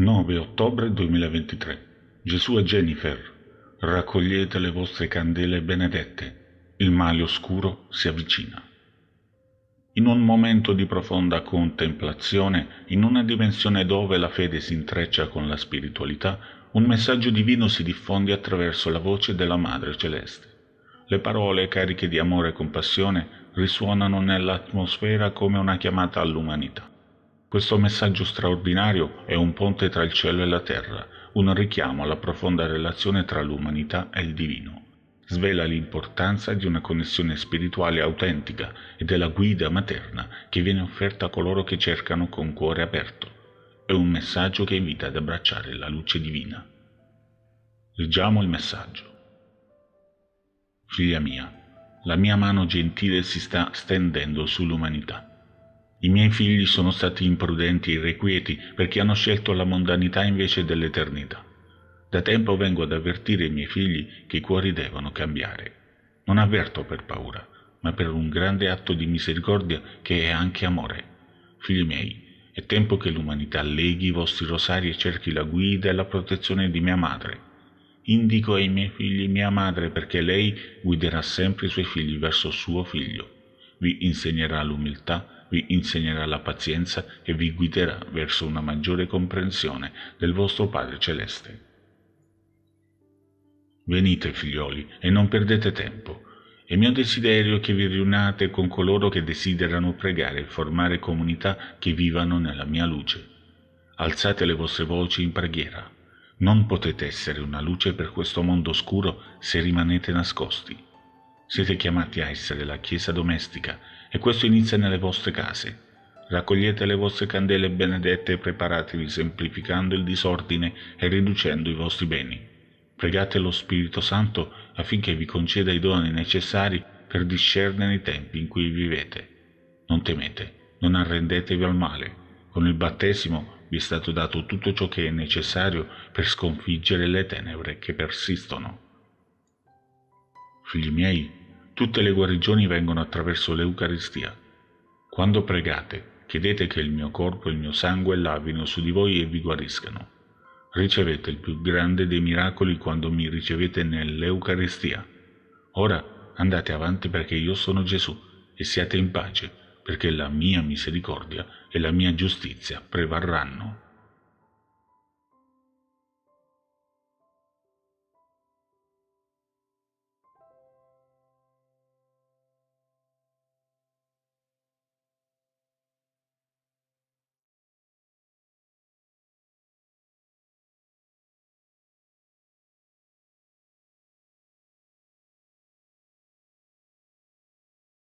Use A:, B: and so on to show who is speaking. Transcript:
A: 9 ottobre 2023 Gesù e Jennifer, raccogliete le vostre candele benedette, il male oscuro si avvicina. In un momento di profonda contemplazione, in una dimensione dove la fede si intreccia con la spiritualità, un messaggio divino si diffonde attraverso la voce della Madre Celeste. Le parole cariche di amore e compassione risuonano nell'atmosfera come una chiamata all'umanità. Questo messaggio straordinario è un ponte tra il cielo e la terra, un richiamo alla profonda relazione tra l'umanità e il divino. Svela l'importanza di una connessione spirituale autentica e della guida materna che viene offerta a coloro che cercano con cuore aperto. È un messaggio che invita ad abbracciare la luce divina. Leggiamo il messaggio. Figlia mia, la mia mano gentile si sta stendendo sull'umanità i miei figli sono stati imprudenti e irrequieti perché hanno scelto la mondanità invece dell'eternità. Da tempo vengo ad avvertire i miei figli che i cuori devono cambiare. Non avverto per paura, ma per un grande atto di misericordia che è anche amore. Figli miei, è tempo che l'umanità leghi i vostri rosari e cerchi la guida e la protezione di mia madre. Indico ai miei figli mia madre perché lei guiderà sempre i suoi figli verso suo figlio. Vi insegnerà l'umiltà e vi insegnerà la pazienza e vi guiderà verso una maggiore comprensione del vostro Padre Celeste. Venite, figlioli, e non perdete tempo. È mio desiderio che vi riuniate con coloro che desiderano pregare e formare comunità che vivano nella mia luce. Alzate le vostre voci in preghiera. Non potete essere una luce per questo mondo oscuro se rimanete nascosti. Siete chiamati a essere la Chiesa domestica e questo inizia nelle vostre case. Raccogliete le vostre candele benedette e preparatevi semplificando il disordine e riducendo i vostri beni. Pregate lo Spirito Santo affinché vi conceda i doni necessari per discernere i tempi in cui vivete. Non temete, non arrendetevi al male. Con il battesimo vi è stato dato tutto ciò che è necessario per sconfiggere le tenebre che persistono. Figli miei, Tutte le guarigioni vengono attraverso l'Eucaristia. Quando pregate, chiedete che il mio corpo e il mio sangue lavino su di voi e vi guariscano. Ricevete il più grande dei miracoli quando mi ricevete nell'Eucaristia. Ora andate avanti perché io sono Gesù e siate in pace, perché la mia misericordia e la mia giustizia prevarranno.